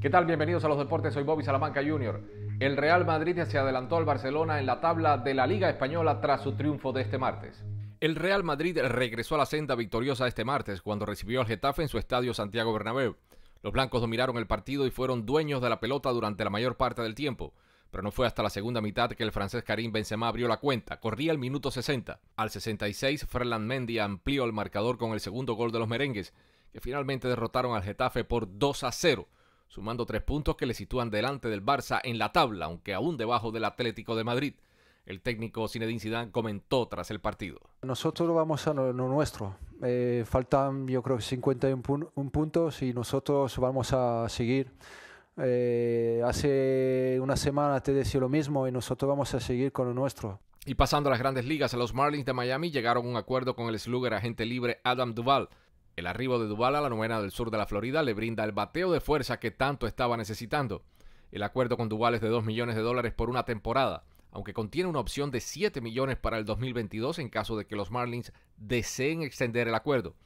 ¿Qué tal? Bienvenidos a los deportes. Soy Bobby Salamanca Jr. El Real Madrid se adelantó al Barcelona en la tabla de la Liga Española tras su triunfo de este martes. El Real Madrid regresó a la senda victoriosa este martes cuando recibió al Getafe en su estadio Santiago Bernabéu. Los blancos dominaron el partido y fueron dueños de la pelota durante la mayor parte del tiempo pero no fue hasta la segunda mitad que el francés Karim Benzema abrió la cuenta. Corría el minuto 60. Al 66, Ferland Mendy amplió el marcador con el segundo gol de los merengues, que finalmente derrotaron al Getafe por 2 a 0, sumando tres puntos que le sitúan delante del Barça en la tabla, aunque aún debajo del Atlético de Madrid. El técnico Zinedine Zidane comentó tras el partido. Nosotros vamos a lo nuestro. Eh, faltan, yo creo, 51 puntos y nosotros vamos a seguir eh, hace una semana te decía lo mismo y nosotros vamos a seguir con lo nuestro. Y pasando a las grandes ligas, a los Marlins de Miami llegaron a un acuerdo con el slugger agente libre Adam Duval. El arribo de Duval a la novena del sur de la Florida le brinda el bateo de fuerza que tanto estaba necesitando. El acuerdo con Duval es de 2 millones de dólares por una temporada, aunque contiene una opción de 7 millones para el 2022 en caso de que los Marlins deseen extender el acuerdo.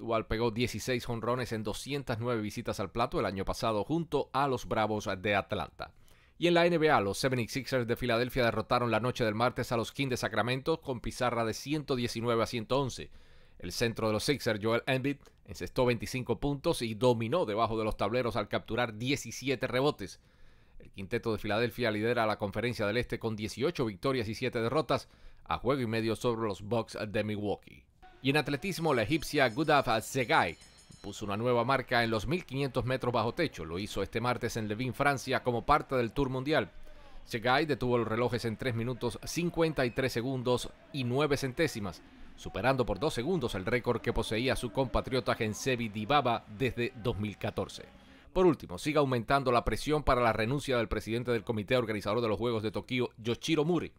Dual pegó 16 honrones en 209 visitas al plato el año pasado junto a los Bravos de Atlanta. Y en la NBA, los 76 Sixers de Filadelfia derrotaron la noche del martes a los Kings de Sacramento con pizarra de 119 a 111. El centro de los Sixers, Joel Embiid, encestó 25 puntos y dominó debajo de los tableros al capturar 17 rebotes. El quinteto de Filadelfia lidera la conferencia del Este con 18 victorias y 7 derrotas, a juego y medio sobre los Bucks de Milwaukee. Y en atletismo, la egipcia Gudaf Zegai puso una nueva marca en los 1500 metros bajo techo. Lo hizo este martes en Levin, Francia, como parte del Tour Mundial. Zegai detuvo los relojes en 3 minutos 53 segundos y 9 centésimas, superando por 2 segundos el récord que poseía su compatriota Gensebi Dibaba desde 2014. Por último, sigue aumentando la presión para la renuncia del presidente del comité organizador de los Juegos de Tokio, Yoshiro Muri.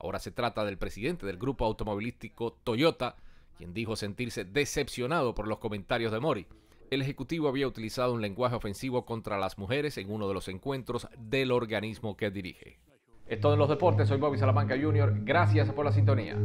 Ahora se trata del presidente del grupo automovilístico Toyota, quien dijo sentirse decepcionado por los comentarios de Mori. El Ejecutivo había utilizado un lenguaje ofensivo contra las mujeres en uno de los encuentros del organismo que dirige. Esto en los deportes, soy Bobby Salamanca Jr. Gracias por la sintonía.